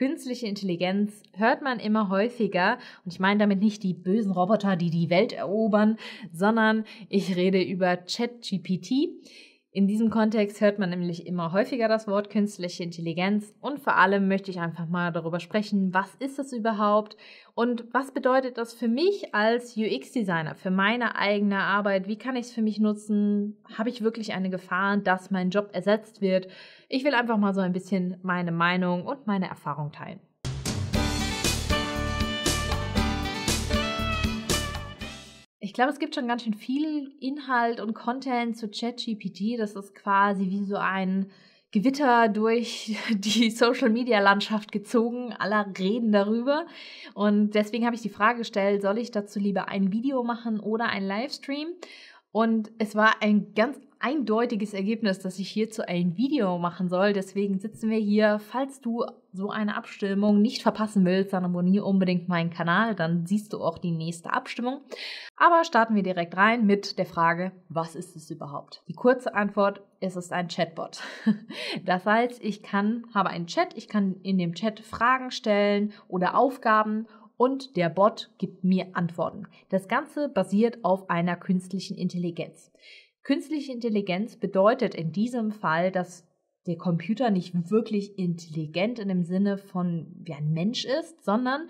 Künstliche Intelligenz hört man immer häufiger. Und ich meine damit nicht die bösen Roboter, die die Welt erobern, sondern ich rede über ChatGPT. In diesem Kontext hört man nämlich immer häufiger das Wort künstliche Intelligenz und vor allem möchte ich einfach mal darüber sprechen, was ist das überhaupt und was bedeutet das für mich als UX-Designer, für meine eigene Arbeit, wie kann ich es für mich nutzen, habe ich wirklich eine Gefahr, dass mein Job ersetzt wird. Ich will einfach mal so ein bisschen meine Meinung und meine Erfahrung teilen. Ich glaube, es gibt schon ganz schön viel Inhalt und Content zu ChatGPT. Das ist quasi wie so ein Gewitter durch die Social-Media-Landschaft gezogen. Alle reden darüber. Und deswegen habe ich die Frage gestellt, soll ich dazu lieber ein Video machen oder ein Livestream? Und es war ein ganz eindeutiges Ergebnis, dass ich hierzu ein Video machen soll. Deswegen sitzen wir hier. Falls du so eine Abstimmung nicht verpassen willst, dann abonniere unbedingt meinen Kanal, dann siehst du auch die nächste Abstimmung. Aber starten wir direkt rein mit der Frage, was ist es überhaupt? Die kurze Antwort, es ist ein Chatbot. Das heißt, ich kann, habe einen Chat, ich kann in dem Chat Fragen stellen oder Aufgaben und der Bot gibt mir Antworten. Das Ganze basiert auf einer künstlichen Intelligenz. Künstliche Intelligenz bedeutet in diesem Fall, dass der Computer nicht wirklich intelligent in dem Sinne von wie ein Mensch ist, sondern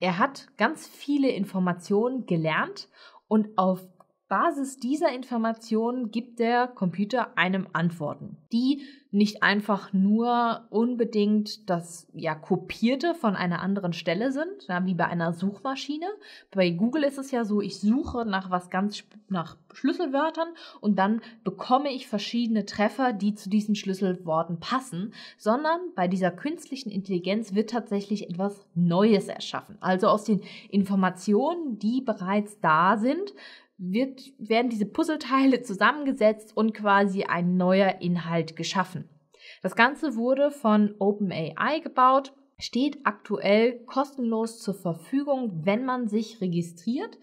er hat ganz viele Informationen gelernt und auf Basis dieser Informationen gibt der Computer einem Antworten, die nicht einfach nur unbedingt das ja kopierte von einer anderen Stelle sind, ja, wie bei einer Suchmaschine. Bei Google ist es ja so, ich suche nach was ganz nach Schlüsselwörtern und dann bekomme ich verschiedene Treffer, die zu diesen Schlüsselworten passen, sondern bei dieser künstlichen Intelligenz wird tatsächlich etwas Neues erschaffen. Also aus den Informationen, die bereits da sind, wird, werden diese Puzzleteile zusammengesetzt und quasi ein neuer Inhalt geschaffen. Das Ganze wurde von OpenAI gebaut, steht aktuell kostenlos zur Verfügung, wenn man sich registriert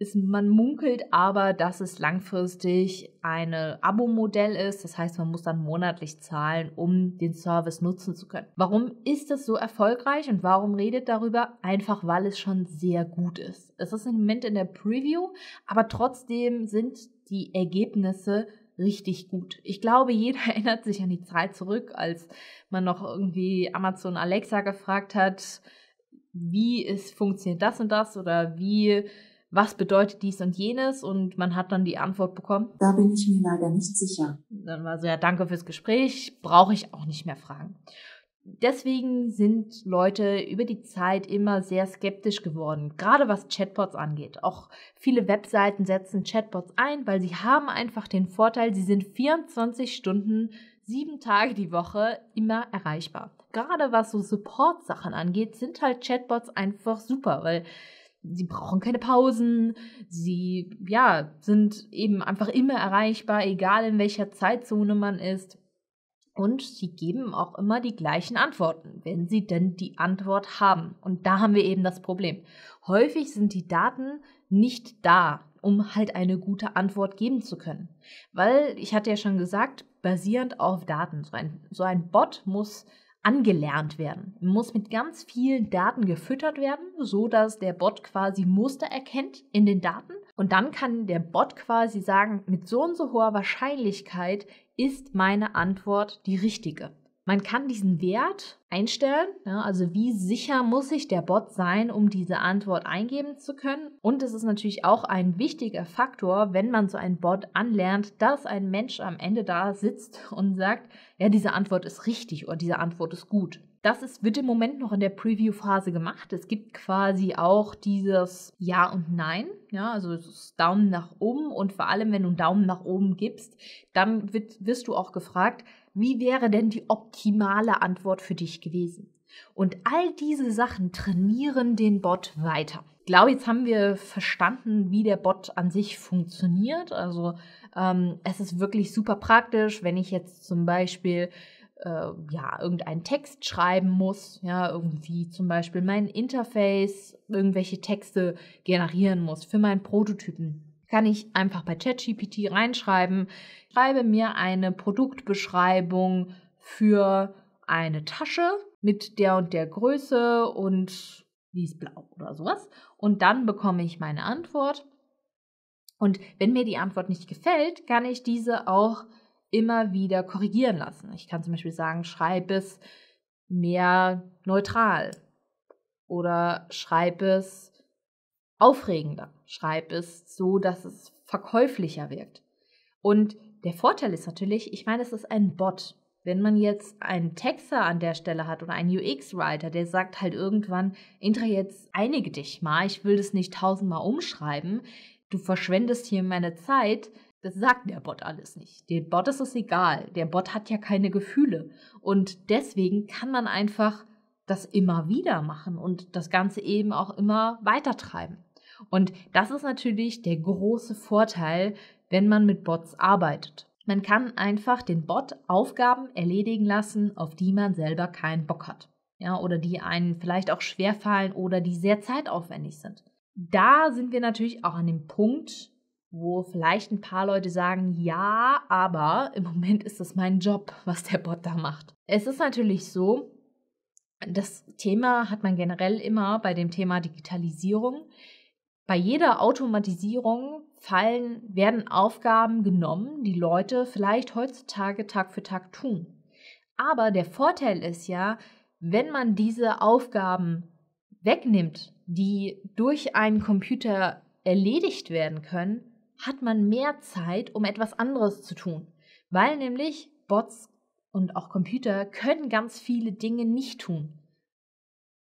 ist, man munkelt aber, dass es langfristig ein Abo-Modell ist. Das heißt, man muss dann monatlich zahlen, um den Service nutzen zu können. Warum ist das so erfolgreich und warum redet darüber? Einfach, weil es schon sehr gut ist. Es ist im Moment in der Preview, aber trotzdem sind die Ergebnisse richtig gut. Ich glaube, jeder erinnert sich an die Zeit zurück, als man noch irgendwie Amazon Alexa gefragt hat, wie es funktioniert das und das oder wie was bedeutet dies und jenes? Und man hat dann die Antwort bekommen. Da bin ich mir leider nicht sicher. Dann war so, ja, danke fürs Gespräch, brauche ich auch nicht mehr fragen. Deswegen sind Leute über die Zeit immer sehr skeptisch geworden, gerade was Chatbots angeht. Auch viele Webseiten setzen Chatbots ein, weil sie haben einfach den Vorteil, sie sind 24 Stunden, sieben Tage die Woche immer erreichbar. Gerade was so Support-Sachen angeht, sind halt Chatbots einfach super, weil sie brauchen keine Pausen, sie ja, sind eben einfach immer erreichbar, egal in welcher Zeitzone man ist. Und sie geben auch immer die gleichen Antworten, wenn sie denn die Antwort haben. Und da haben wir eben das Problem. Häufig sind die Daten nicht da, um halt eine gute Antwort geben zu können. Weil, ich hatte ja schon gesagt, basierend auf Daten. So ein, so ein Bot muss angelernt werden. Muss mit ganz vielen Daten gefüttert werden, so dass der Bot quasi Muster erkennt in den Daten und dann kann der Bot quasi sagen, mit so und so hoher Wahrscheinlichkeit ist meine Antwort die richtige. Man kann diesen Wert einstellen, ja, ne? also wie sicher muss sich der Bot sein, um diese Antwort eingeben zu können. Und es ist natürlich auch ein wichtiger Faktor, wenn man so einen Bot anlernt, dass ein Mensch am Ende da sitzt und sagt, ja, diese Antwort ist richtig oder diese Antwort ist gut. Das ist, wird im Moment noch in der Preview-Phase gemacht. Es gibt quasi auch dieses Ja und Nein. Ja, also Daumen nach oben und vor allem, wenn du einen Daumen nach oben gibst, dann wird, wirst du auch gefragt, wie wäre denn die optimale Antwort für dich gewesen? Und all diese Sachen trainieren den Bot weiter. Ich glaube, jetzt haben wir verstanden, wie der Bot an sich funktioniert. Also ähm, es ist wirklich super praktisch, wenn ich jetzt zum Beispiel äh, ja, irgendeinen Text schreiben muss, ja, irgendwie zum Beispiel mein Interface, irgendwelche Texte generieren muss für meinen Prototypen kann ich einfach bei ChatGPT reinschreiben, schreibe mir eine Produktbeschreibung für eine Tasche mit der und der Größe und die ist blau oder sowas. Und dann bekomme ich meine Antwort. Und wenn mir die Antwort nicht gefällt, kann ich diese auch immer wieder korrigieren lassen. Ich kann zum Beispiel sagen, schreibe es mehr neutral oder schreibe es aufregender. Schreib es so, dass es verkäuflicher wirkt. Und der Vorteil ist natürlich, ich meine, es ist ein Bot. Wenn man jetzt einen Texter an der Stelle hat oder einen UX-Writer, der sagt halt irgendwann, Intra, jetzt einige dich mal, ich will das nicht tausendmal umschreiben, du verschwendest hier meine Zeit, das sagt der Bot alles nicht. Dem Bot ist es egal. Der Bot hat ja keine Gefühle. Und deswegen kann man einfach das immer wieder machen und das Ganze eben auch immer weitertreiben. Und das ist natürlich der große Vorteil, wenn man mit Bots arbeitet. Man kann einfach den Bot Aufgaben erledigen lassen, auf die man selber keinen Bock hat. Ja, oder die einen vielleicht auch schwerfallen oder die sehr zeitaufwendig sind. Da sind wir natürlich auch an dem Punkt, wo vielleicht ein paar Leute sagen, ja, aber im Moment ist das mein Job, was der Bot da macht. Es ist natürlich so, das Thema hat man generell immer bei dem Thema Digitalisierung. Bei jeder Automatisierung fallen, werden Aufgaben genommen, die Leute vielleicht heutzutage Tag für Tag tun. Aber der Vorteil ist ja, wenn man diese Aufgaben wegnimmt, die durch einen Computer erledigt werden können, hat man mehr Zeit, um etwas anderes zu tun. Weil nämlich Bots und auch Computer können ganz viele Dinge nicht tun.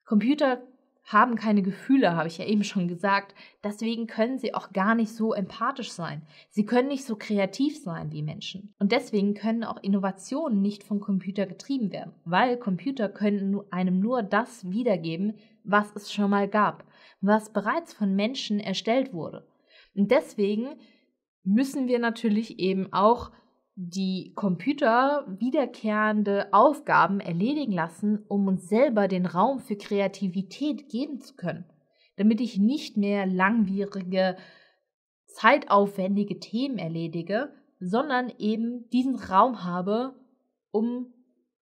Computer haben keine Gefühle, habe ich ja eben schon gesagt. Deswegen können sie auch gar nicht so empathisch sein. Sie können nicht so kreativ sein wie Menschen. Und deswegen können auch Innovationen nicht vom Computer getrieben werden, weil Computer können einem nur das wiedergeben, was es schon mal gab, was bereits von Menschen erstellt wurde. Und deswegen müssen wir natürlich eben auch die Computer wiederkehrende Aufgaben erledigen lassen, um uns selber den Raum für Kreativität geben zu können, damit ich nicht mehr langwierige, zeitaufwendige Themen erledige, sondern eben diesen Raum habe, um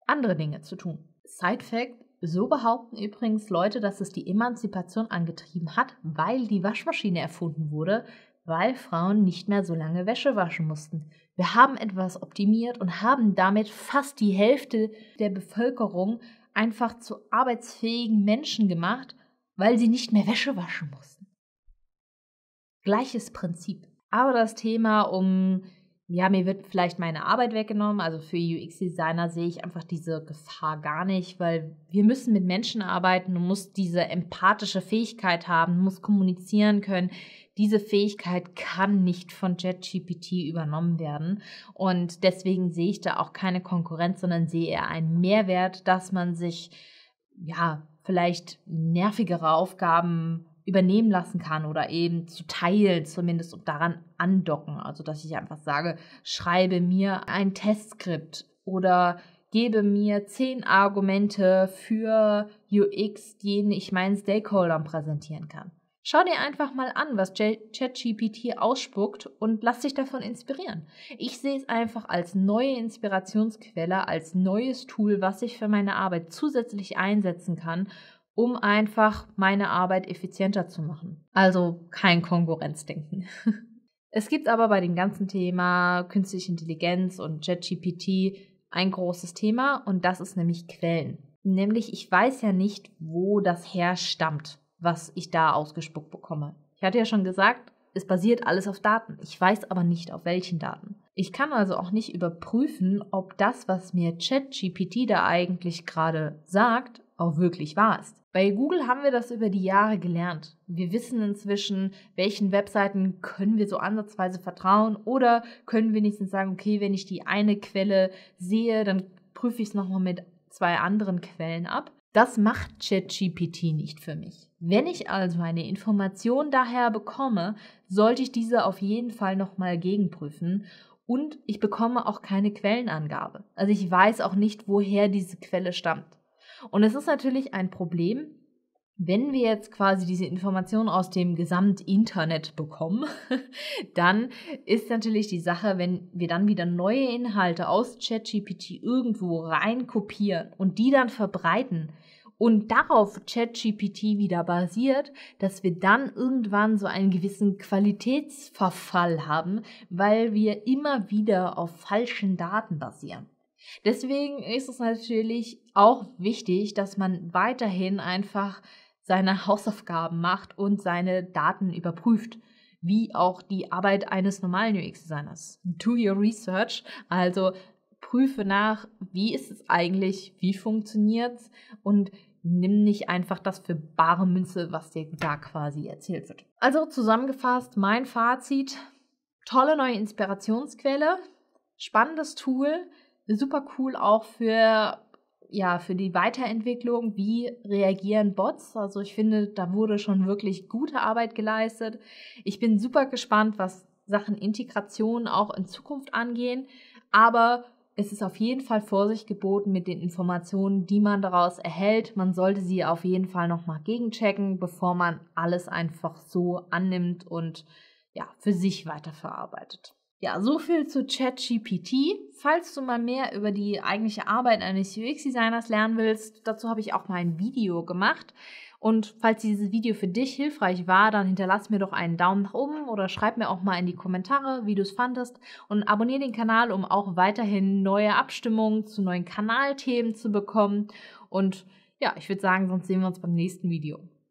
andere Dinge zu tun. Side Fact, so behaupten übrigens Leute, dass es die Emanzipation angetrieben hat, weil die Waschmaschine erfunden wurde, weil Frauen nicht mehr so lange Wäsche waschen mussten. Wir haben etwas optimiert und haben damit fast die Hälfte der Bevölkerung einfach zu arbeitsfähigen Menschen gemacht, weil sie nicht mehr Wäsche waschen mussten. Gleiches Prinzip. Aber das Thema um ja, mir wird vielleicht meine Arbeit weggenommen. Also für UX-Designer sehe ich einfach diese Gefahr gar nicht, weil wir müssen mit Menschen arbeiten und muss diese empathische Fähigkeit haben, muss kommunizieren können. Diese Fähigkeit kann nicht von JetGPT übernommen werden. Und deswegen sehe ich da auch keine Konkurrenz, sondern sehe eher einen Mehrwert, dass man sich, ja, vielleicht nervigere Aufgaben übernehmen lassen kann oder eben zu teilen zumindest und daran andocken. Also dass ich einfach sage, schreibe mir ein Testskript oder gebe mir zehn Argumente für UX, denen ich meinen Stakeholdern präsentieren kann. Schau dir einfach mal an, was ChatGPT ausspuckt und lass dich davon inspirieren. Ich sehe es einfach als neue Inspirationsquelle, als neues Tool, was ich für meine Arbeit zusätzlich einsetzen kann um einfach meine Arbeit effizienter zu machen. Also kein Konkurrenzdenken. Es gibt aber bei dem ganzen Thema künstliche Intelligenz und ChatGPT ein großes Thema und das ist nämlich Quellen. Nämlich ich weiß ja nicht, wo das herstammt, was ich da ausgespuckt bekomme. Ich hatte ja schon gesagt, es basiert alles auf Daten. Ich weiß aber nicht, auf welchen Daten. Ich kann also auch nicht überprüfen, ob das, was mir ChatGPT da eigentlich gerade sagt, auch wirklich wahr ist. Bei Google haben wir das über die Jahre gelernt. Wir wissen inzwischen, welchen Webseiten können wir so ansatzweise vertrauen oder können wenigstens sagen, okay, wenn ich die eine Quelle sehe, dann prüfe ich es nochmal mit zwei anderen Quellen ab. Das macht ChatGPT nicht für mich. Wenn ich also eine Information daher bekomme, sollte ich diese auf jeden Fall nochmal gegenprüfen und ich bekomme auch keine Quellenangabe. Also ich weiß auch nicht, woher diese Quelle stammt. Und es ist natürlich ein Problem, wenn wir jetzt quasi diese Informationen aus dem Gesamtinternet bekommen, dann ist natürlich die Sache, wenn wir dann wieder neue Inhalte aus ChatGPT irgendwo reinkopieren und die dann verbreiten und darauf ChatGPT wieder basiert, dass wir dann irgendwann so einen gewissen Qualitätsverfall haben, weil wir immer wieder auf falschen Daten basieren. Deswegen ist es natürlich auch wichtig, dass man weiterhin einfach seine Hausaufgaben macht und seine Daten überprüft, wie auch die Arbeit eines normalen UX-Designers. Do your research, also prüfe nach, wie ist es eigentlich, wie funktioniert es und nimm nicht einfach das für bare Münze, was dir da quasi erzählt wird. Also zusammengefasst, mein Fazit, tolle neue Inspirationsquelle, spannendes Tool, super cool auch für ja, für die Weiterentwicklung, wie reagieren Bots. Also ich finde, da wurde schon wirklich gute Arbeit geleistet. Ich bin super gespannt, was Sachen Integration auch in Zukunft angehen. Aber es ist auf jeden Fall Vorsicht geboten mit den Informationen, die man daraus erhält. Man sollte sie auf jeden Fall nochmal gegenchecken, bevor man alles einfach so annimmt und ja, für sich weiterverarbeitet. Ja, so viel zu ChatGPT. Falls du mal mehr über die eigentliche Arbeit eines UX-Designers lernen willst, dazu habe ich auch mal ein Video gemacht. Und falls dieses Video für dich hilfreich war, dann hinterlass mir doch einen Daumen nach oben oder schreib mir auch mal in die Kommentare, wie du es fandest und abonniere den Kanal, um auch weiterhin neue Abstimmungen zu neuen Kanalthemen zu bekommen. Und ja, ich würde sagen, sonst sehen wir uns beim nächsten Video.